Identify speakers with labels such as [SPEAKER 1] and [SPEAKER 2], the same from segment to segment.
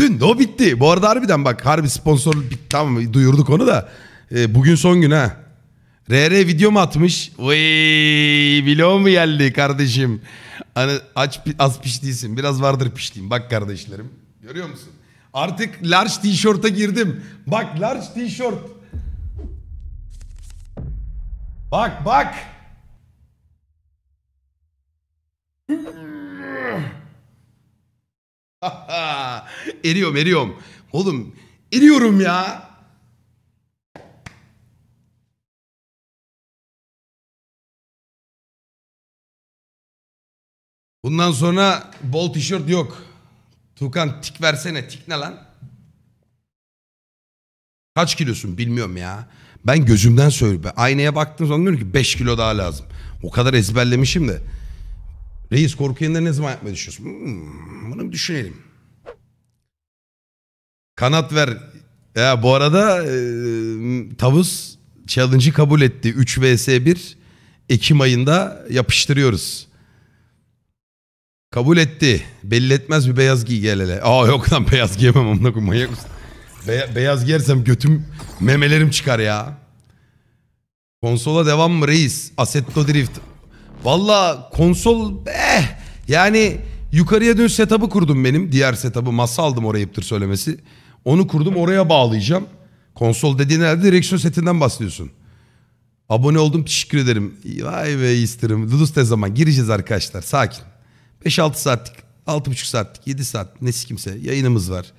[SPEAKER 1] Dün de o bitti. Bu arada harbiden bak harbi sponsor bitti tamam duyurduk onu da. E, bugün son gün ha. RR video mu atmış? Oy, biliyor mu geldi kardeşim? Hani aç az piştiysin. Biraz vardır piştiğim. Bak kardeşlerim. Görüyor musun? Artık large tişörte girdim. Bak large tişört. Bak bak. eriyorum eriyorum. Oğlum eriyorum ya. Bundan sonra bol tişört yok. Tukan tik versene. Tik ne lan? Kaç kilosun bilmiyorum ya. Ben gözümden söylüyorum. Aynaya baktığım zaman diyorum ki 5 kilo daha lazım. O kadar ezberlemişim de. Reis korku ne zaman yapmayı düşünüyorsun? Hmm, bunu bir düşünelim. Kanat ver. Ya bu arada e, tavus challenge'ı kabul etti. 3 vs 1 Ekim ayında yapıştırıyoruz. Kabul etti. Belli etmez bir beyaz giy gel hele. Aa yok lan beyaz giyemem amına koyayım manyak mısın? Be beyaz giyersem götüm memelerim çıkar ya. Konsola devam mı reis? Assetto Drift. Valla konsol eh, yani yukarıya dön setup'ı kurdum benim. Diğer setup'ı masa aldım oraya iptir söylemesi. Onu kurdum oraya bağlayacağım. Konsol dediğin herhalde direksiyon setinden bahsediyorsun. Abone oldum teşekkür ederim. Vay be isterim. Ludus ne zaman gireceğiz arkadaşlar sakin. 5-6 saatlik, 6,5 saatlik, 7 saat nesi kimse yayınımız var.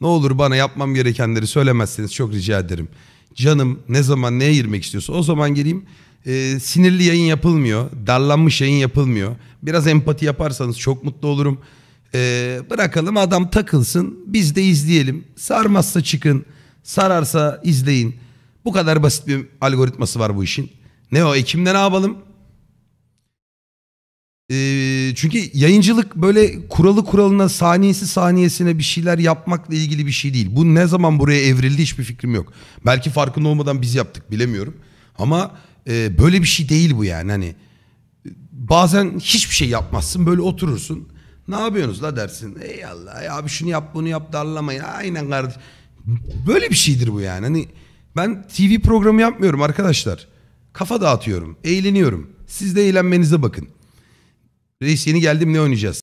[SPEAKER 1] Ne olur bana yapmam gerekenleri söylemezseniz çok rica ederim. Canım ne zaman neye girmek istiyorsa o zaman geleyim. Ee, sinirli yayın yapılmıyor. Darlanmış yayın yapılmıyor. Biraz empati yaparsanız çok mutlu olurum. Ee, bırakalım adam takılsın biz de izleyelim. Sarmazsa çıkın, sararsa izleyin. Bu kadar basit bir algoritması var bu işin. Ne o Ekim'de ne yapalım? Ee, çünkü yayıncılık böyle kuralı kuralına saniyesi saniyesine bir şeyler yapmakla ilgili bir şey değil. Bu ne zaman buraya evrildi hiçbir fikrim yok. Belki farkında olmadan biz yaptık bilemiyorum. Ama e, böyle bir şey değil bu yani hani. Bazen hiçbir şey yapmazsın böyle oturursun. Ne yapıyorsunuz la dersin. Ey Allah ya abi şunu yap bunu yap darlamayın. Aynen kardeş. Böyle bir şeydir bu yani. Hani ben TV programı yapmıyorum arkadaşlar. Kafa dağıtıyorum. Eğleniyorum. Siz de eğlenmenize bakın. Reis yeni geldim ne oynayacağız?